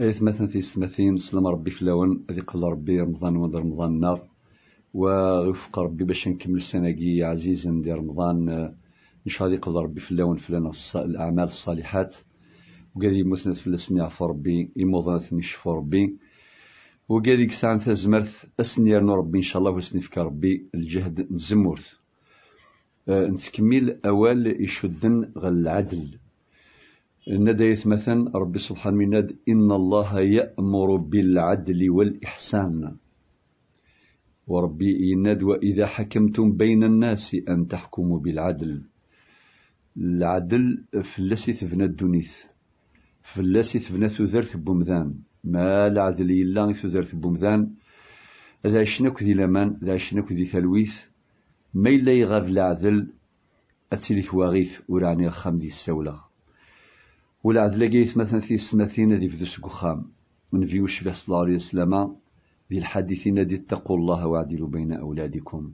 ايث مثلا في سنتين سلام ربي اللون هذه قبل ربي رمضان ونض رمضان نار ووفق ربي باش نكمل السنة كي عزيزا ديال رمضان آه، ان شاء الله يقبل ربي اللون في الاعمال الصالحات وقال في فلسني يعفو ربي يموضنا شفو ربي وقال يكسعن تازمرت اسنير ربي ان شاء الله وسنفك ربي الجهد نزمورت آه، نتكمل اوال يشدن غل العدل نديت مثلا ربي سبحانه من إن الله يأمر بالعدل والإحسان وربي يناد وإذا حكمتم بين الناس أن تحكموا بالعدل العدل فلاسي ثبنا الدنيث فلاسي ثبنا ثذرث بمذان ما العدل إلا ثذرث بمذان ذا شنك ذي لمان ذا شنك ذي ثلويث ما إلا يغاف العدل أتلث وغيث ورعني الخام السولغ ولا عاد لقيت مثلا في السماثين ذي فدو سقخام من فيو شبه صلى الله عليه وسلم ذي الحديثين ذي اتقوا الله واعدلوا بين أولادكم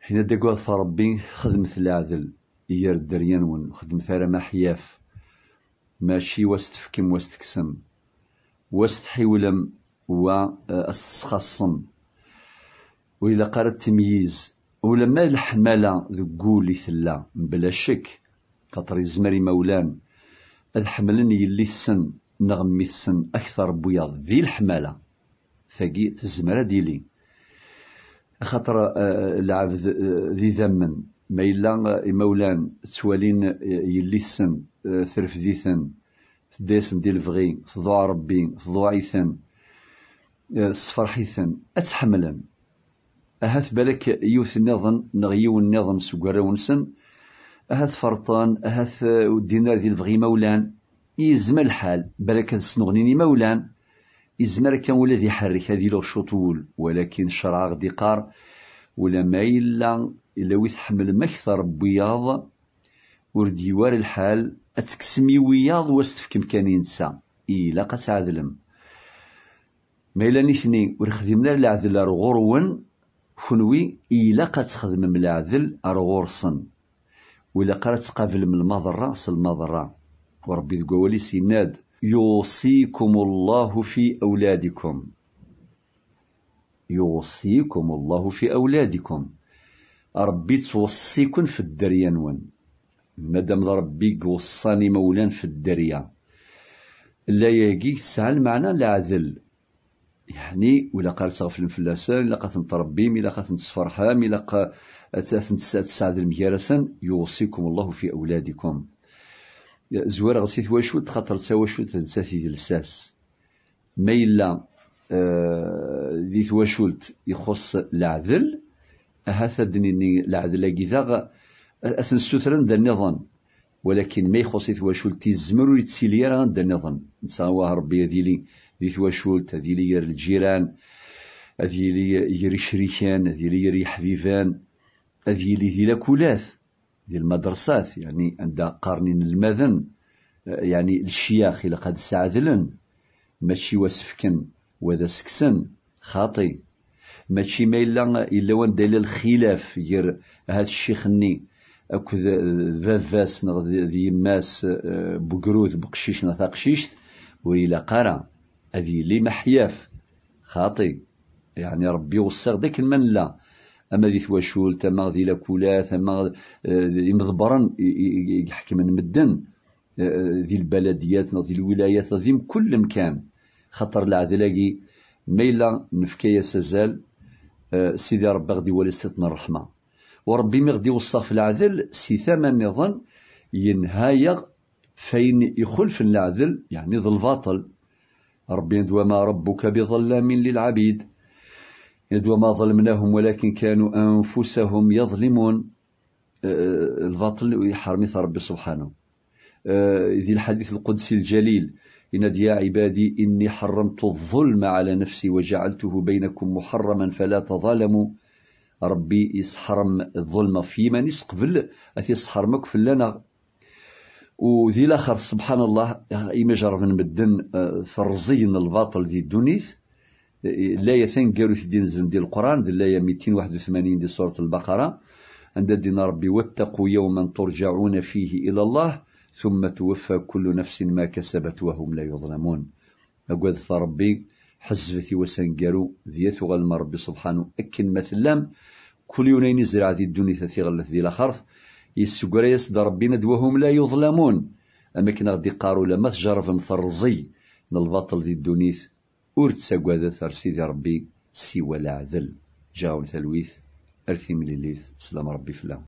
حين دقوا ربي خدمت العدل إيار الدريانون خدمت ثارة ما حياف ماشي واستفكم واستكسم واستحولم واستخصم آه، وإلا قرأ التمييز ولما الحمالة ذقول ثلا بلا شك خاطر يزمري مولان الحملن يلي السن نغمي السن أكثر بياض ذي الحمالة فقي تزمرة ديلي خطر العبد آه، آه، ذي ذمن ما يلا آه، مولان تسوالين يلي السن ثرف ذيثن ديسن ديل فغي فضوع ربي فضوع ايثن صفر حيثن اتحملن اهث بالك يوث النظن نغيو النظن سكرا اهث فرطان اهث ودينا ذي الفغي مولان يزم الحال بالك سنغنيني مولان يزمر كان ولا ذي حرك هذه لو شطول ولكن شراغ ديقار ولا ما إلا إلا ويتحمل مكثر بياض ورديوار الحال أتكسمي وياض واستفك مكاني نسا إلا قد تعذلم ما إلا نثني ورخدمنا العذل غرون كنوي إلا قد من العذل صن وإلا قرأت تقابل من المضرة سل المضرة وربي ذو سيناد يوصيكم الله في أولادكم يوصيكم الله في أولادكم ربي توصيكم في الدريا نون مادام ربي وصاني مولان في الدريا لا يجي تسعى المعنى العدل يعني ولا قال صغف الفلاسان إلا قا تنتربيم إلا قا تنتسفرحام إلا قا تساعد الميارسا يوصيكم الله في أولادكم زوار غسي تواشوت خاطر تواشوت تساثي الساس ما إلا ذي آه، تواشولت يخص العذل هذا دنيني العذل كذا أثن سترن دا النظام ولكن ما يخص تواشولت يزمر ويتسيلي راه دا النظام نساوها ربي ذيلي ذي تواشولت هذي لي الجيران هذي لي يري شريكان هذي لي يري حبيبان هذي لي ذي لاكولاث ديال المدرسات يعني عند قارنين المذن يعني الشياخ إلى قد سعذلن ماشي وسفكن وذا سكسن خاطي ماشي ما إلا إلا وان الخلاف غير هاد الشيخني أكو فافاس ذي ماس بقروث بقشيش نثاقشيش ويلا قرا هذه لي محياف خاطي يعني ربي وصر ذاك لا اما ذي ثواشول تما آه، ذي لاكولا تما مضبرا يحكم مدن آه، آه، ذي البلديات ذي الولايات ذي كل مكان خطر العذلاقي ما الا نفكايا سزال سيدي ربي غدي ولي استثنى الرحمه وربي ما غدي يوصل في العذل سي ثمن نظن ينهايغ فين يخلف العذل يعني ذا الباطل ندوى وما ربك بظلام للعبيد وما ظلمناهم ولكن كانوا أنفسهم يظلمون أه، الباطل يحرم ربي سبحانه أه، ذي الحديث القدسي الجليل إن يا عبادي إني حرمت الظلم على نفسي وجعلته بينكم محرما فلا تظالموا ربي يسحرم الظلم في من يسقفل أتي يسحرمك في لنا وذي الاخر سبحان الله ايما من مدن آه، فرزين الباطل دي الدنيث آه، لا يثن قالوا في دين زن دي القران دي لاية 281 دي سورة البقرة عند دين ربي واتقوا يوما ترجعون فيه الى الله ثم توفى كل نفس ما كسبت وهم لا يظلمون أقول ربي حزفتي وسنقرو ذيثو غلم ربي سبحانه أكن مثلا كل يونين زرع ذي الدنيا ثغل ذي الاخر يسد ربنا وهم لا يظلمون أما كنا غدي قاروا لما تجرب مثرزي الباطل دي الدونيث ور تساقوا ثار سيدي ربي سوى العذل جاون تلويث أرثي مليليث سلام ربي فلا